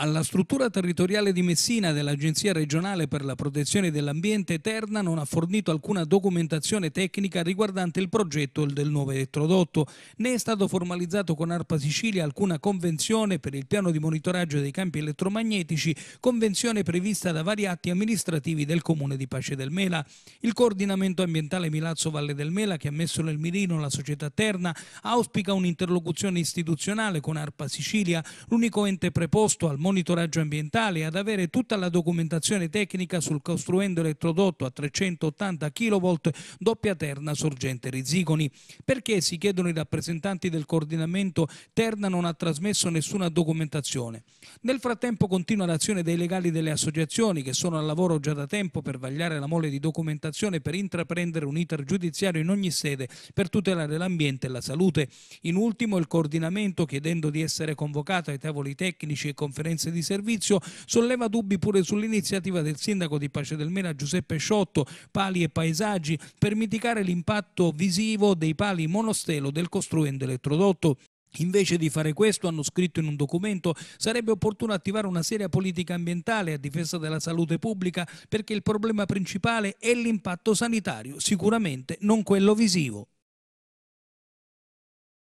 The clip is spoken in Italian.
Alla struttura territoriale di Messina dell'Agenzia regionale per la protezione dell'ambiente Eterna non ha fornito alcuna documentazione tecnica riguardante il progetto del nuovo elettrodotto, né è stato formalizzato con ARPA Sicilia alcuna convenzione per il piano di monitoraggio dei campi elettromagnetici, convenzione prevista da vari atti amministrativi del Comune di Pace del Mela. Il coordinamento ambientale Milazzo Valle del Mela, che ha messo nel mirino la società Eterna, auspica un'interlocuzione istituzionale con ARPA Sicilia, l'unico ente preposto al mondo monitoraggio ambientale e ad avere tutta la documentazione tecnica sul costruendo elettrodotto a 380 kV doppia terna sorgente Rizigoni. Perché, si chiedono i rappresentanti del coordinamento, Terna non ha trasmesso nessuna documentazione. Nel frattempo continua l'azione dei legali delle associazioni che sono al lavoro già da tempo per vagliare la mole di documentazione per intraprendere un iter giudiziario in ogni sede per tutelare l'ambiente e la salute. In ultimo il coordinamento, chiedendo di essere convocato ai tavoli tecnici e conferenze utenze di servizio, solleva dubbi pure sull'iniziativa del sindaco di Pace del Mena Giuseppe Sciotto, Pali e Paesaggi, per mitigare l'impatto visivo dei pali monostelo del costruendo elettrodotto. Invece di fare questo, hanno scritto in un documento, sarebbe opportuno attivare una seria politica ambientale a difesa della salute pubblica perché il problema principale è l'impatto sanitario, sicuramente non quello visivo.